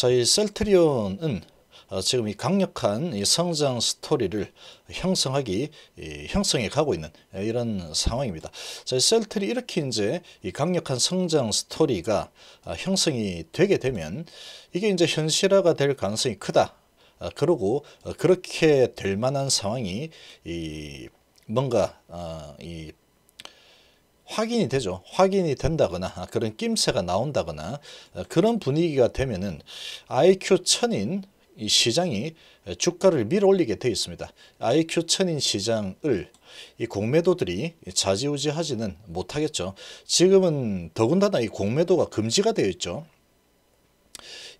저희 셀트리온은 어, 지금 이 강력한 이 성장 스토리를 형성하기 형성해 가고 있는 이런 상황입니다. 저 셀트리 이렇게 이제 이 강력한 성장 스토리가 아, 형성이 되게 되면 이게 이제 현실화가 될 가능성이 크다. 아, 그러고 어, 그렇게 될 만한 상황이 이 뭔가 아, 이 확인이 되죠. 확인이 된다거나 그런 낌새가 나온다거나 어, 그런 분위기가 되면은 IQ 천인 이 시장이 주가를 밀어올리게 되어 있습니다. IQ 천인 시장을 이 공매도들이 자지우지하지는 못하겠죠. 지금은 더군다나 이 공매도가 금지가 되어 있죠.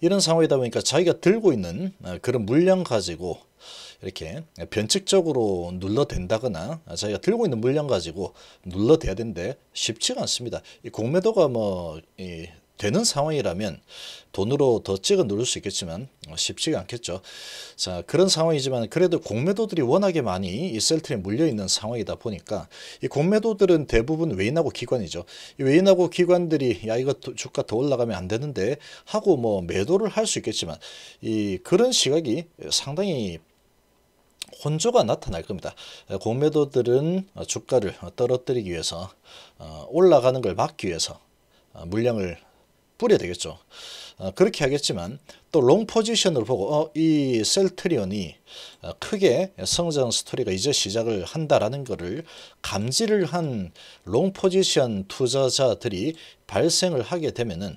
이런 상황이다 보니까 자기가 들고 있는 어, 그런 물량 가지고 이렇게 변칙적으로 눌러댄다거나 자기가 들고 있는 물량 가지고 눌러대야 되는데 쉽지가 않습니다. 이 공매도가 뭐이 되는 상황이라면 돈으로 더 찍어 누를 수 있겠지만 어, 쉽지가 않겠죠. 자 그런 상황이지만 그래도 공매도들이 워낙에 많이 이 셀트리에 물려있는 상황이다 보니까 이 공매도들은 대부분 외인하고 기관이죠. 이 외인하고 기관들이 야 이거 주가 더 올라가면 안 되는데 하고 뭐 매도를 할 수 있겠지만 이 그런 시각이 상당히 혼조가 나타날 겁니다. 공매도들은 주가를 떨어뜨리기 위해서 어, 올라가는 걸 막기 위해서 어, 물량을 뿌려야 되겠죠. 어, 그렇게 하겠지만 또 롱 포지션으로 보고 어, 이 셀트리온이 어, 크게 성장 스토리가 이제 시작을 한다라는 것을 감지를 한 롱 포지션 투자자들이 발생을 하게 되면은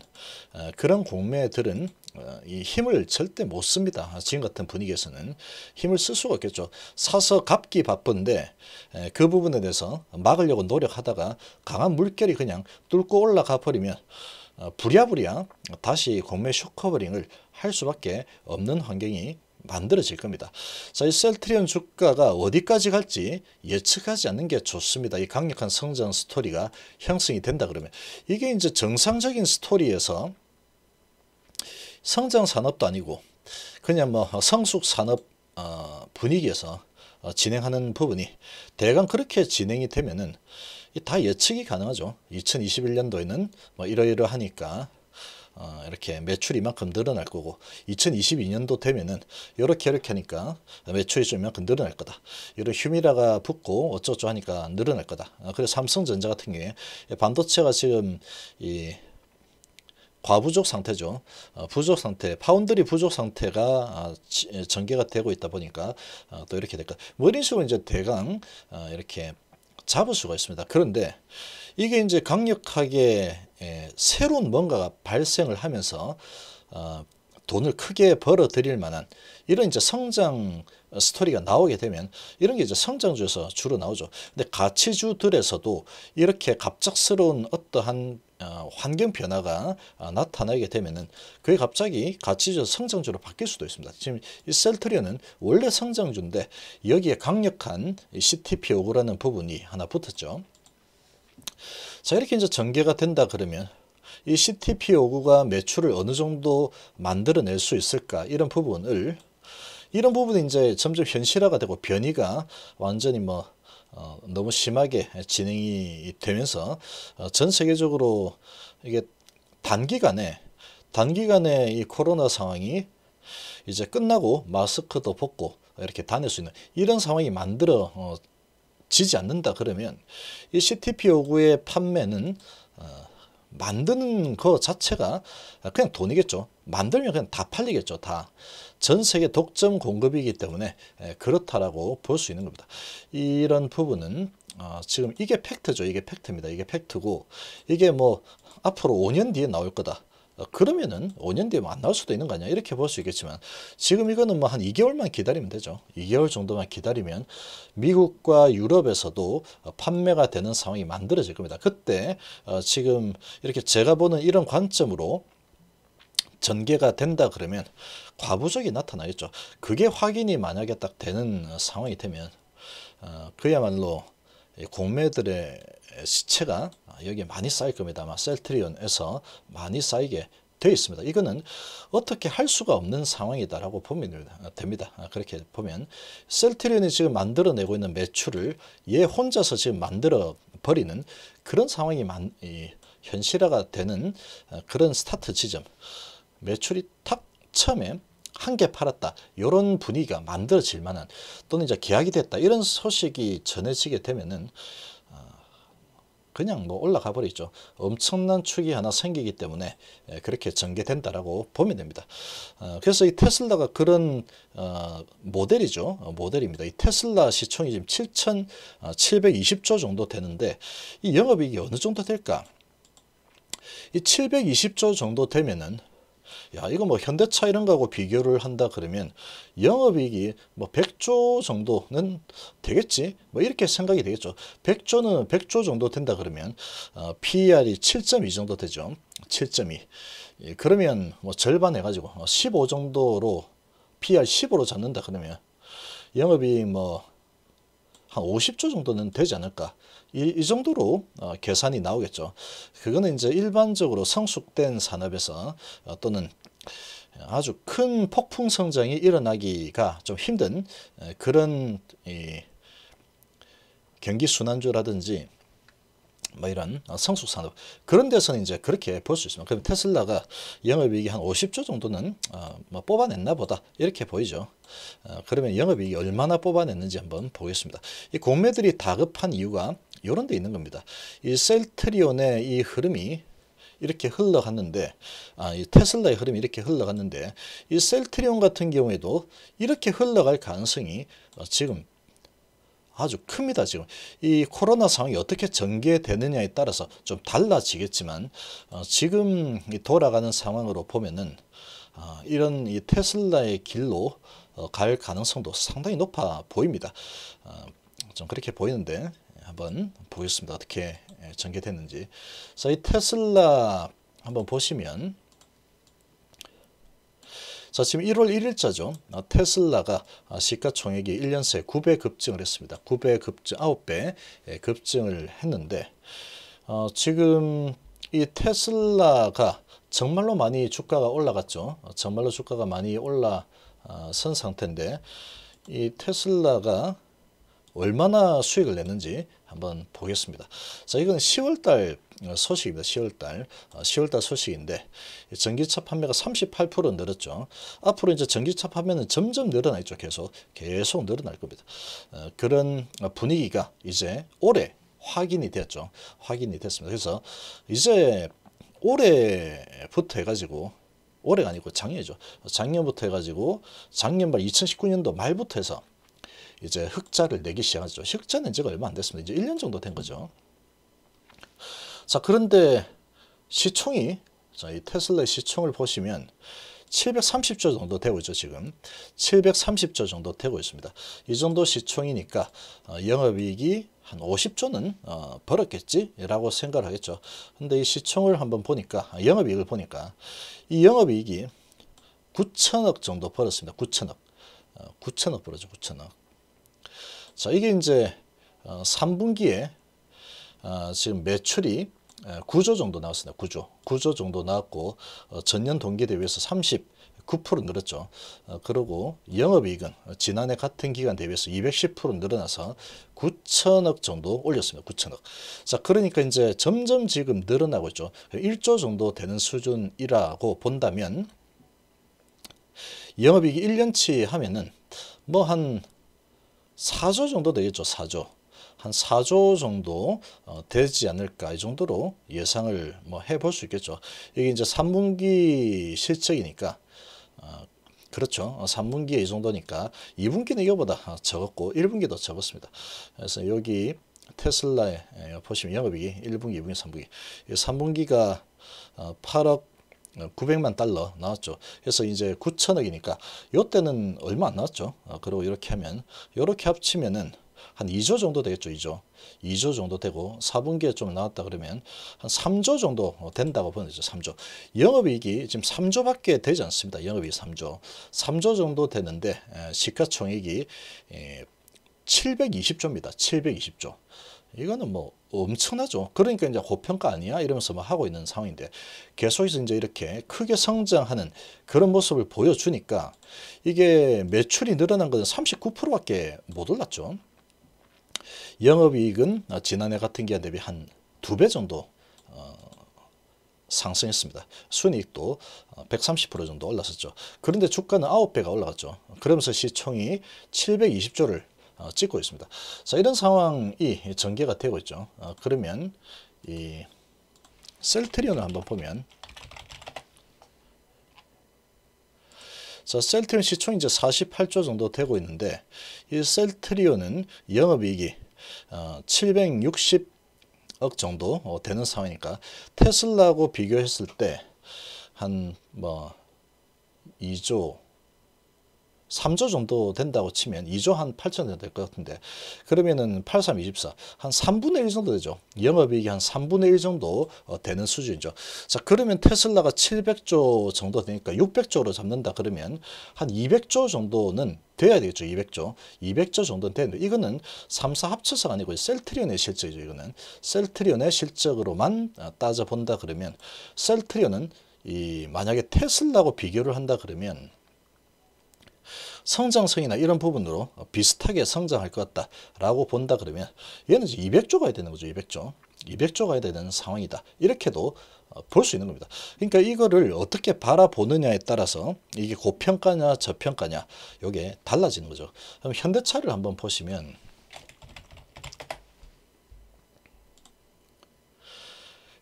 어, 그런 공매들은 어, 이 힘을 절대 못 씁니다. 지금 같은 분위기에서는 힘을 쓸 수가 없겠죠. 사서 갚기 바쁜데 그 부분에 대해서 막으려고 노력하다가 강한 물결이 그냥 뚫고 올라가 버리면 어, 부랴부랴 다시 공매 쇼커버링을 할 수밖에 없는 환경이 만들어질 겁니다. 자, 이 셀트리온 주가가 어디까지 갈지 예측하지 않는 게 좋습니다. 이 강력한 성장 스토리가 형성이 된다 그러면 이게 이제 정상적인 스토리에서 성장 산업도 아니고 그냥 뭐 성숙 산업 어, 분위기에서 어, 진행하는 부분이 대강 그렇게 진행이 되면은 다 예측이 가능하죠. 2021년도에는 뭐 이러이러하니까 어, 이렇게 매출이 만큼 늘어날 거고 2022년도 되면은 이렇게 이렇게 하니까 매출이 좀 이만큼 늘어날 거다. 이런 휴미라가 붙고 어쩌고저쩌고 하니까 늘어날 거다. 어, 그래서 삼성전자 같은 경 반도체가 지금 이 과부족 상태죠. 어, 부족 상태, 파운드리 부족 상태가 아, 전개가 되고 있다 보니까 어, 또 이렇게 될까. 뭐 이런 식으로 이제 대강 이렇게 잡을 수가 있습니다. 그런데 이게 이제 강력하게 예, 새로운 뭔가가 발생을 하면서 어, 돈을 크게 벌어들일 만한 이런 이제 성장 스토리가 나오게 되면 이런 게 이제 성장주에서 주로 나오죠. 근데 가치주들에서도 이렇게 갑작스러운 어떠한 어, 환경 변화가 어, 나타나게 되면은 그게 갑자기 가치적 성장주로 바뀔 수도 있습니다. 지금 이 셀트리온은 원래 성장주인데 여기에 강력한 CTP 요라는 부분이 하나 붙었죠. 자 이렇게 이제 전개가 된다 그러면 이 CTP 요가 매출을 어느 정도 만들어낼 수 있을까 이런 부분을 이런 부분이 이제 점점 현실화가 되고 변이가 완전히 뭐 어, 너무 심하게 진행이 되면서 어, 전 세계적으로 이게 단기간에 단기간에 이 코로나 상황이 이제 끝나고 마스크도 벗고 이렇게 다닐 수 있는 이런 상황이 만들어지지 않는다 그러면 이 CTP 요구의 판매는 만드는 거 자체가 그냥 돈이겠죠. 만들면 그냥 다 팔리겠죠. 다. 전 세계 독점 공급이기 때문에 예, 그렇다라고 볼 수 있는 겁니다. 이런 부분은 어, 지금 이게 팩트죠. 이게 팩트입니다. 이게 팩트고 이게 뭐 앞으로 5년 뒤에 나올 거다. 어, 그러면은 5년 뒤에 뭐 안 나올 수도 있는 거 아니야? 이렇게 볼 수 있겠지만 지금 이거는 뭐 한 2개월만 기다리면 되죠. 2개월 정도만 기다리면 미국과 유럽에서도 어, 판매가 되는 상황이 만들어질 겁니다. 그때 어, 지금 이렇게 제가 보는 이런 관점으로 전개가 된다 그러면 과부족이 나타나겠죠. 그게 확인이 만약에 딱 되는 상황이 되면 그야말로 공매들의 시체가 여기에 많이 쌓일 겁니다만 셀트리온에서 많이 쌓이게 되어 있습니다. 이거는 어떻게 할 수가 없는 상황이다라고 보면 됩니다. 아, 그렇게 보면 셀트리온이 지금 만들어내고 있는 매출을 얘 혼자서 지금 만들어 버리는 그런 상황이 만, 현실화가 되는 아, 그런 스타트 지점 매출이 탁 처음에 한개 팔았다 이런 분위기가 만들어질 만한 또는 이제 계약이 됐다 이런 소식이 전해지게 되면은 어, 그냥 뭐 올라가 버리죠. 엄청난 축이 하나 생기기 때문에 예, 그렇게 전개된다라고 보면 됩니다. 어, 그래서 이 테슬라가 그런 어, 모델이죠. 모델입니다. 이 테슬라 시총이 지금 7,720조 정도 되는데 이 영업이익이 어느 정도 될까? 이 720조 정도 되면은 야 이거 뭐 현대차 이런 거하고 비교를 한다 그러면 영업이익이 뭐 100조 정도는 되겠지 뭐 이렇게 생각이 되겠죠 100조는 100조 정도 된다 그러면 어, PER이 7.2 정도 되죠 7.2 예, 그러면 뭐 절반 해가지고 15 어, 정도로 PR e 15로 잡는다 그러면 영업이익 뭐한 50조 정도는 되지 않을까. 이, 이 정도로 어, 계산이 나오겠죠. 그거는 이제 일반적으로 성숙된 산업에서 어, 또는 아주 큰 폭풍 성장이 일어나기가 좀 힘든 그런 이 경기 순환주라든지 뭐 이런 어, 성숙 산업 그런 데서는 이제 그렇게 볼 수 있습니다. 그럼 테슬라가 영업이익이 한 50조 정도는 어, 뭐 뽑아냈나 보다 이렇게 보이죠. 어, 그러면 영업이익이 얼마나 뽑아냈는지 한번 보겠습니다. 이 공매들이 다급한 이유가 이런 데 있는 겁니다. 이 셀트리온의 이 흐름이 이렇게 흘러갔는데 아, 이 테슬라의 흐름이 이렇게 흘러갔는데 이 셀트리온 같은 경우에도 이렇게 흘러갈 가능성이 어, 지금 아주 큽니다. 지금 이 코로나 상황이 어떻게 전개되느냐에 따라서 좀 달라지겠지만 어, 지금 돌아가는 상황으로 보면은 어, 이런 이 테슬라의 길로 어, 갈 가능성도 상당히 높아 보입니다. 어, 좀 그렇게 보이는데 한번 보겠습니다. 어떻게 예, 전개됐는지. 그래서 이 테슬라 한번 보시면 자, 지금 1월 1일자죠. 아, 테슬라가 아, 시가총액이 1년 새 9배 급증을 했습니다. 9배 급증, 9배 예, 급증을 했는데 어, 지금 이 테슬라가 정말로 많이 주가가 올라갔죠. 어, 정말로 주가가 많이 올라선 상태인데 이 테슬라가 얼마나 수익을 냈는지 한번 보겠습니다. 자, 이건 10월달 소식입니다. 10월달 10월달 어, 소식인데 전기차 판매가 38% 늘었죠. 앞으로 이제 전기차 판매는 점점 늘어나겠죠. 계속 계속 늘어날 겁니다. 어, 그런 분위기가 이제 올해 확인이 됐죠. 확인이 됐습니다. 그래서 이제 올해부터 해가지고 올해가 아니고 작년이죠. 작년부터 해가지고 작년 말 2019년도 말부터 해서 이제 흑자를 내기 시작하죠. 흑자는 지금 얼마 안 됐습니다. 이제 1년 정도 된 거죠. 자 그런데 시총이 자, 이 테슬라의 시총을 보시면 730조 정도 되고 있죠 지금 730조 정도 되고 있습니다 이 정도 시총이니까 어, 영업이익이 한 50조는 어, 벌었겠지 라고 생각을 하겠죠 근데 이 시총을 한번 보니까 아, 영업이익을 보니까 이 영업이익이 9천억 정도 벌었습니다 9천억 어, 9천억 벌었죠 9천억 자 이게 이제 3분기에 어, 어, 지금 매출이 9조 아, 정도 나왔습니다. 9조. 9조 정도 나왔고 어, 전년 동기대 비해서 39% 늘었죠. 어, 그리고 영업이익은 지난해 같은 기간 대비해서 210% 늘어나서 9천억 정도 올렸습니다. 9천억. 자, 그러니까 이제 점점 지금 늘어나고 있죠. 1조 정도 되는 수준이라고 본다면 영업이익이 1년치 하면은 뭐 한 4조 정도 되겠죠. 4조. 한 4조 정도 어, 되지 않을까 이 정도로 예상을 뭐 해볼 수 있겠죠. 이게 이제 3분기 실적이니까 어, 그렇죠. 3분기에 어, 이 정도니까 2분기는 이거보다 적었고 1분기도 적었습니다. 그래서 여기 테슬라의 예, 보시면 영업이익 1분기, 2분기, 3분기 3분기가 8억 900만 달러 나왔죠. 그래서 이제 9천억이니까 이때는 얼마 안 나왔죠. 그리고 이렇게 하면 이렇게 합치면은 한 2조 정도 되겠죠. 2조. 2조 정도 되고 4분기에 좀 나왔다 그러면 한 3조 정도 된다고 보는 되죠. 3조. 영업이익이 지금 3조밖에 되지 않습니다. 영업이익 3조. 3조 정도 되는데 시가총액이 720조입니다. 720조. 이거는 뭐 엄청나죠. 그러니까 이제 고평가 아니야? 이러면서 막 뭐 하고 있는 상황인데 계속해서 이제 이렇게 크게 성장하는 그런 모습을 보여주니까 이게 매출이 늘어난 것은 39%밖에 못 올랐죠. 영업이익은 어, 지난해 같은 기간 대비 한 두 배 정도 어, 상승했습니다. 순이익도 130% 어, 정도 올랐었죠. 그런데 주가는 9배가 올라갔죠. 그러면서 시총이 720조를 찍고 있습니다. 자 이런 상황이 전개가 되고 있죠. 그러면 이 셀트리온을 한번 보면 자, 셀트리온 시총이 이제 48조 정도 되고 있는데 이 셀트리온은 영업이익이 어, 760억 정도 어, 되는 상황이니까 테슬라하고 비교했을 때 한 뭐 2조 3조 정도 된다고 치면 2조 한 8천 정도 될 것 같은데 그러면은 83, 24, 한 3분의 1 정도 되죠. 영업이익이 한 3분의 1 정도 어, 되는 수준이죠. 자 그러면 테슬라가 700조 정도 되니까 600조로 잡는다 그러면 한 200조 정도는 돼야 되겠죠. 200조. 200조 정도는 되는데 이거는 삼사 합쳐서가 아니고 셀트리온의 실적이죠. 이거는 셀트리온의 실적으로만 어, 따져본다 그러면 셀트리온은 이 만약에 테슬라하고 비교를 한다 그러면 성장성이나 이런 부분으로 비슷하게 성장할 것 같다라고 본다 그러면 얘는 200조 가야 되는 거죠. 200조. 200조 가야 되는 상황이다. 이렇게도 어, 볼수 있는 겁니다. 그러니까 이거를 어떻게 바라보느냐에 따라서 이게 고평가냐 저평가냐 이게 달라지는 거죠. 그럼 현대차를 한번 보시면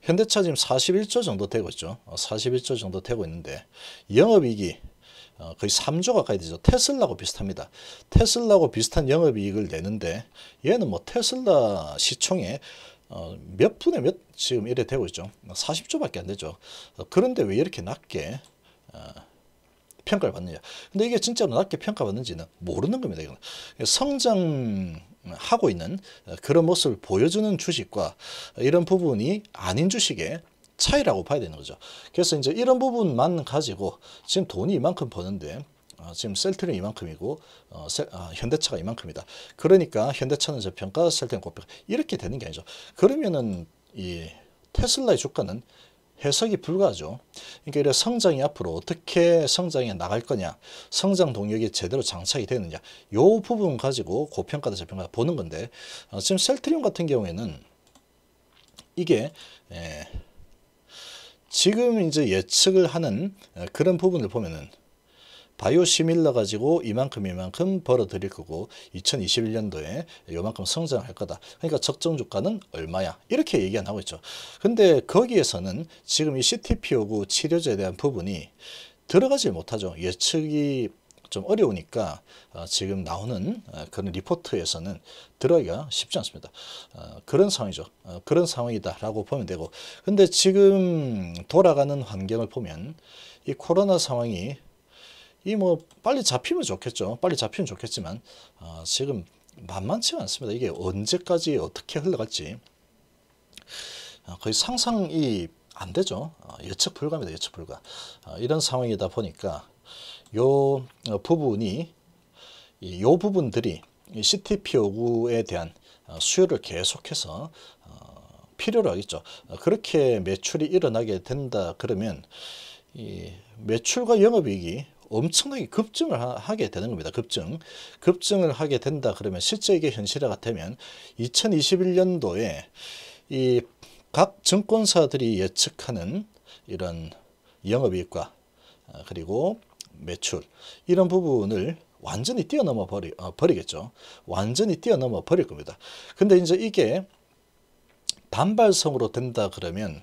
현대차 지금 41조 정도 되고 있죠. 41조 어, 정도 되고 있는데 영업이익이 어, 거의 3조 가까이 되죠. 테슬라하고 비슷합니다. 테슬라하고 비슷한 영업이익을 내는데 얘는 뭐 테슬라 시총에 어, 몇 분에 몇 지금 이래 되고 있죠. 40조밖에 뭐 안 되죠. 어, 그런데 왜 이렇게 낮게 평가를 받느냐. 근데 이게 진짜로 낮게 평가받는지는 모르는 겁니다. 이건. 그러니까 성장하고 있는 그런 모습을 보여주는 주식과 이런 부분이 아닌 주식에 차이라고 봐야 되는 거죠. 그래서 이제 이런 부분만 가지고 지금 돈이 이만큼 버는데 어, 지금 셀트리온 이만큼이고 어, 세, 아, 현대차가 이만큼이다. 그러니까 현대차는 저평가, 셀트리온 고평가 이렇게 되는 게 아니죠. 그러면은 이 테슬라의 주가는 해석이 불가하죠. 그러니까 성장이 앞으로 어떻게 성장이 나갈 거냐, 성장 동력이 제대로 장착이 되느냐, 요 부분 가지고 고평가다 저평가다 보는 건데 어, 지금 셀트리온 같은 경우에는 이게 에, 예, 지금 이제 예측을 하는 어, 그런 부분을 보면은 바이오 시밀러 가지고 이만큼 이만큼 벌어들일 거고 2021년도에 요만큼 성장할 거다. 그러니까 적정 주가는 얼마야? 이렇게 얘기 가나오고 있죠. 근데 거기에서는 지금 이 c t p o 구 치료제에 대한 부분이 들어가지 못하죠. 예측이 좀 어려우니까 어, 지금 나오는 어, 그런 리포트에서는 들어가기가 쉽지 않습니다. 어, 그런 상황이죠. 그런 상황이다라고 보면 되고 근데 지금 돌아가는 환경을 보면 이 코로나 상황이 이 뭐 빨리 잡히면 좋겠죠. 빨리 잡히면 좋겠지만 지금 만만치 않습니다. 이게 언제까지 어떻게 흘러갈지 거의 상상이 안 되죠. 예측 불가입니다. 예측 불가. 이런 상황이다 보니까 요 어, 부분이 요 부분들이 c t p 5구에 대한 어, 수요를 계속해서 어, 필요로 하겠죠. 그렇게 매출이 일어나게 된다 그러면 이 매출과 영업이익이 엄청나게 급증을 하게 되는 겁니다. 급증. 급증을 하게 된다 그러면 실제 이게 현실화가 되면 2021년도에 이 각 증권사들이 예측하는 이런 영업이익과 그리고 매출 이런 부분을 완전히 뛰어넘어 버리, 어, 버리겠죠. 완전히 뛰어넘어 버릴 겁니다. 근데 이제 이게 단발성으로 된다 그러면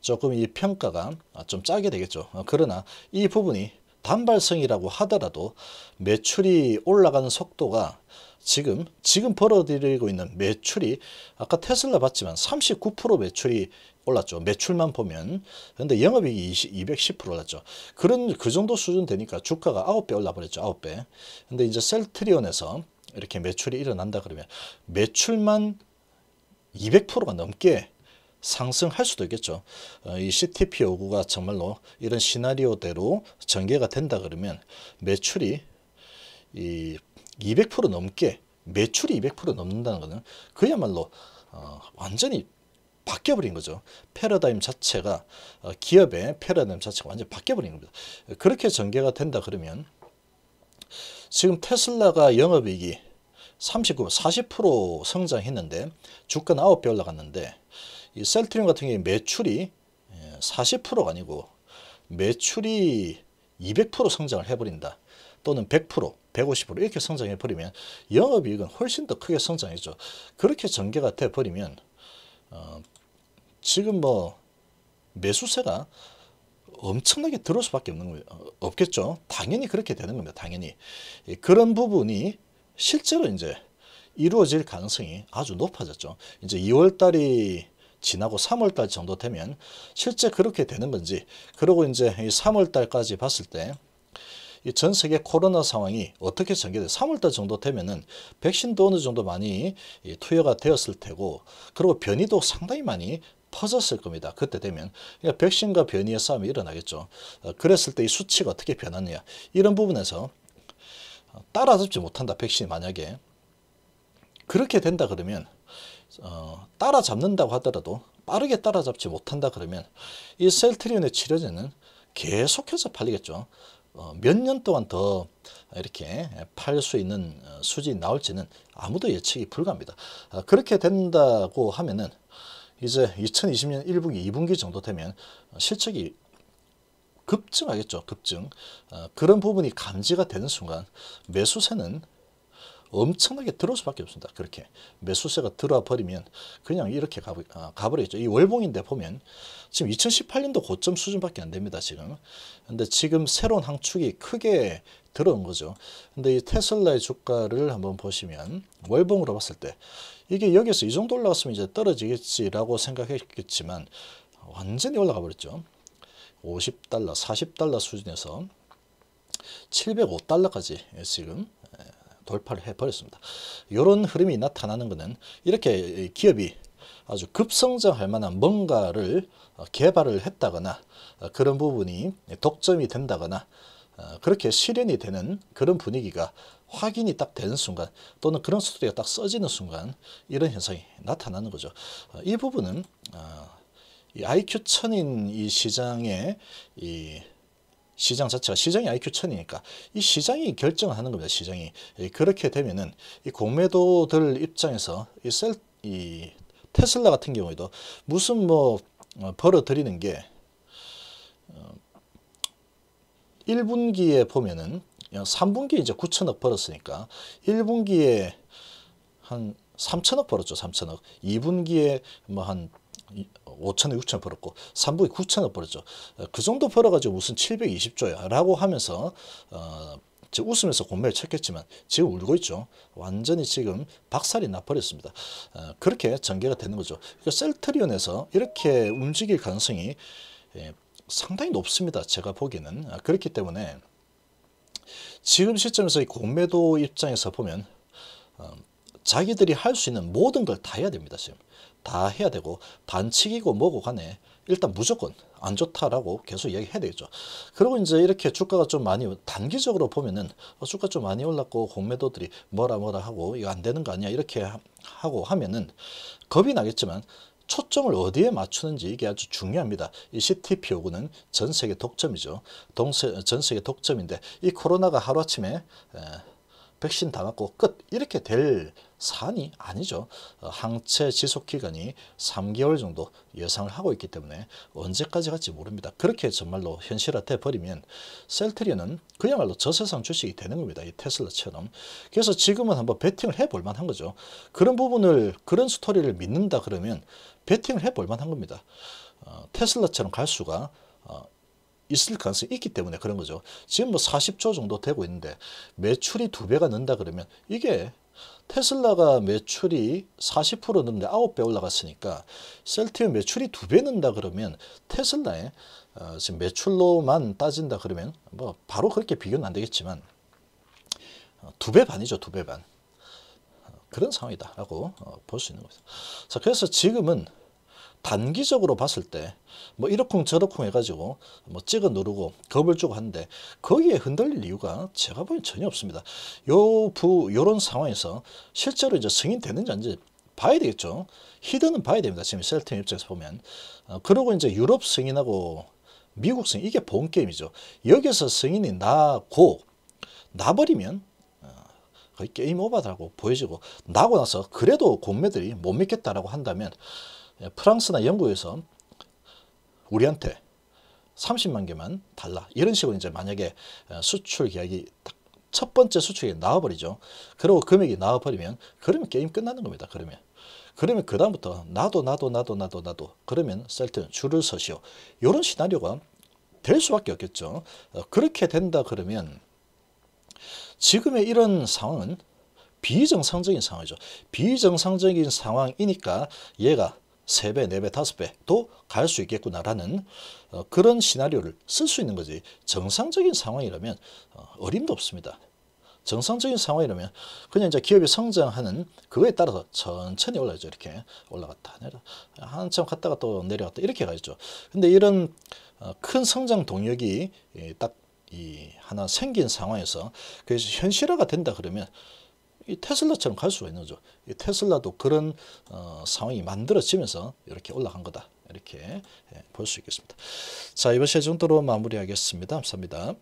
조금 이 평가가 아, 좀 짜게 되겠죠. 어, 그러나 이 부분이 단발성이라고 하더라도 매출이 올라가는 속도가 지금 지금 벌어들이고 있는 매출이 아까 테슬라 봤지만 39% 매출이 올랐죠. 매출만 보면. 근데 영업이익이 20, 210% 올랐죠. 그런 그 정도 수준 되니까 주가가 9배 올라버렸죠. 9배. 근데 이제 셀트리온에서 이렇게 매출이 일어난다 그러면 매출만 200%가 넘게 상승할 수도 있겠죠. 어, 이 CTP 요구가 정말로 이런 시나리오대로 전개가 된다 그러면 매출이 이200% 넘게 매출이 200% 넘는다는 거는 그야말로 어, 완전히 바뀌어버린 거죠. 패러다임 자체가 어, 기업의 패러다임 자체가 완전히 바뀌어버린 겁니다. 그렇게 전개가 된다 그러면 지금 테슬라가 영업이익이 39, 40% 성장했는데 주가는 9배 올라갔는데 이 셀트리온 같은 경우 매출이 40%가 예, 아니고 매출이 200% 성장을 해버린다. 또는 100% 150으로 이렇게 성장해 버리면 영업이익은 훨씬 더 크게 성장했죠. 그렇게 전개가 돼 버리면 어, 지금 뭐 매수세가 엄청나게 들을 수밖에 없는 거예요. 어, 없겠죠. 당연히 그렇게 되는 겁니다. 당연히 그런 부분이 실제로 이제 이루어질 가능성이 아주 높아졌죠. 이제 2월 달이 지나고 3월 달 정도 되면 실제 그렇게 되는 건지 그리고 이제 3월 달까지 봤을 때 이전 세계 코로나 상황이 어떻게 전개돼 3월달 정도 되면은 백신도 어느 정도 많이 이 투여가 되었을 테고 그리고 변이도 상당히 많이 퍼졌을 겁니다. 그때 되면 그러니까 백신과 변이의 싸움이 일어나겠죠. 어, 그랬을 때 이 수치가 어떻게 변하느냐 이런 부분에서 어, 따라잡지 못한다. 백신이 만약에 그렇게 된다 그러면 어, 따라잡는다고 하더라도 빠르게 따라잡지 못한다 그러면 이 셀트리온의 치료제는 계속해서 팔리겠죠. 어, 몇 년 동안 더 이렇게 팔 수 있는 어, 수지 나올지는 아무도 예측이 불가합니다. 아, 그렇게 된다고 하면은 이제 2020년 1분기, 2분기 정도 되면 실적이 급증하겠죠. 급증. 어, 그런 부분이 감지가 되는 순간 매수세는 엄청나게 들어올 수밖에 없습니다. 그렇게 매수세가 들어와 버리면 그냥 이렇게 어, 가버리겠죠. 이 월봉인데 보면 지금 2018년도 고점 수준밖에 안 됩니다. 지금. 근데 지금 새로운 항축이 크게 들어온 거죠. 근데 이 테슬라의 주가를 한번 보시면 월봉으로 봤을 때 이게 여기서 이 정도 올라갔으면 이제 떨어지겠지라고 생각했겠지만 완전히 올라가 버렸죠. 50달러, 40달러 수준에서 705달러까지 지금 돌파를 해버렸습니다. 이런 흐름이 나타나는 것은 이렇게 기업이 아주 급성장할 만한 뭔가를 어, 개발을 했다거나 어, 그런 부분이 독점이 된다거나 어, 그렇게 실현이 되는 그런 분위기가 확인이 딱 되는 순간 또는 그런 스토리가 딱 써지는 순간 이런 현상이 나타나는 거죠. 이 부분은 IQ 천인 이 시장의 이 시장 자체가 시장이 IQ 1000이니까 이 시장이 결정하는 겁니다. 시장이 그렇게 되면은 이 공매도들 입장에서 이 셀 이 테슬라 같은 경우에도 무슨 뭐 어, 벌어들이는 게 1분기에 어, 보면은 3분기에 이제 9천억 벌었으니까 1분기에 한 3천억 벌었죠. 3천억. 2분기에 뭐한 5천에 6천 벌었고 삼부에 9천을 벌었죠. 그 정도 벌어가지고 무슨 720조야 라고 하면서 어, 웃으면서 공매를 쳤겠지만 지금 울고 있죠. 완전히 지금 박살이 나버렸습니다. 어, 그렇게 전개가 되는 거죠. 그러니까 셀트리온에서 이렇게 움직일 가능성이 예, 상당히 높습니다. 제가 보기에는. 아, 그렇기 때문에 지금 시점에서 이 공매도 입장에서 보면 어, 자기들이 할 수 있는 모든 걸 다 해야 됩니다. 지금. 다 해야 되고 반칙이고 뭐고 간에 일단 무조건 안 좋다라고 계속 이야기해야 되겠죠. 그리고 이제 이렇게 주가가 좀 많이 단기적으로 보면은 어, 주가 좀 많이 올랐고 공매도들이 뭐라 뭐라 하고 이거 안 되는 거 아니야 이렇게 하고 하면은 겁이 나겠지만 초점을 어디에 맞추는지 이게 아주 중요합니다. 이 CTP 요구는 전 세계 독점이죠. 동세, 전 세계 독점인데 이 코로나가 하루아침에 에, 백신 다 맞고 끝 이렇게 될 사안이 아니죠. 어, 항체 지속기간이 3개월 정도 예상을 하고 있기 때문에 언제까지 갈지 모릅니다. 그렇게 정말로 현실화돼 버리면 셀트리는 그야말로 저세상 주식이 되는 겁니다. 이 테슬라처럼. 그래서 지금은 한번 베팅을 해볼 만한 거죠. 그런 부분을 그런 스토리를 믿는다 그러면 베팅을 해볼 만한 겁니다. 어, 테슬라처럼 갈 수가 어, 있을 가능성이 있기 때문에 그런 거죠. 지금 뭐 40조 정도 되고 있는데 매출이 두 배가 는다 그러면 이게 테슬라가 매출이 40%는데 9배 올라갔으니까 셀티움 매출이 두 배 는다 그러면 테슬라의 어, 지금 매출로만 따진다 그러면 뭐 바로 그렇게 비교는 안 되겠지만 어, 두배 반이죠. 두 배 반. 어, 그런 상황이다라고 어, 볼수 있는 거죠. 자, 그래서 지금은 단기적으로 봤을 때 뭐 이렇쿵 저렇쿵 해가지고 뭐 찍어 누르고 겁을 주고 하는데 거기에 흔들릴 이유가 제가 보기엔 전혀 없습니다. 요 부 요런 상황에서 실제로 이제 승인되는지 안지 봐야 되겠죠. 히든은 봐야 됩니다. 지금 셀팀 입장에서 보면 어, 그러고 이제 유럽 승인하고 미국 승인 이게 본 게임이죠. 여기서 승인이 나고 나버리면 어, 거의 게임 오버라고 보여지고 나고 나서 그래도 공매들이 못 믿겠다라고 한다면 예, 프랑스나 영국에서 우리한테 30만 개만 달라. 이런 식으로 이제 만약에 어, 수출 계약이 첫 번째 수출이 나와버리죠. 그리고 금액이 나와버리면 그러면 게임 끝나는 겁니다. 그러면. 그러면 그 다음부터 나도 나도 나도 나도 나도 그러면 셀트는 줄을 서시오. 이런 시나리오가 될 수밖에 없겠죠. 어, 그렇게 된다 그러면 지금의 이런 상황은 비정상적인 상황이죠. 비정상적인 상황이니까 얘가 3배, 4배, 5배도 갈 수 있겠구나라는 어, 그런 시나리오를 쓸 수 있는 거지. 정상적인 상황이라면 어, 어림도 없습니다. 정상적인 상황이라면 그냥 이제 기업이 성장하는 그거에 따라서 천천히 올라가죠. 이렇게 올라갔다 내려 한참 갔다가 또 내려갔다 이렇게 가죠. 근데 이런 어, 큰 성장 동력이 딱 이 하나 생긴 상황에서 그래서 현실화가 된다 그러면 이 테슬라처럼 갈 수가 있는 거죠. 이 테슬라도 그런 어, 상황이 만들어지면서 이렇게 올라간 거다. 이렇게 예, 볼수 있겠습니다. 자 이번 시간 정도로 마무리하겠습니다. 감사합니다.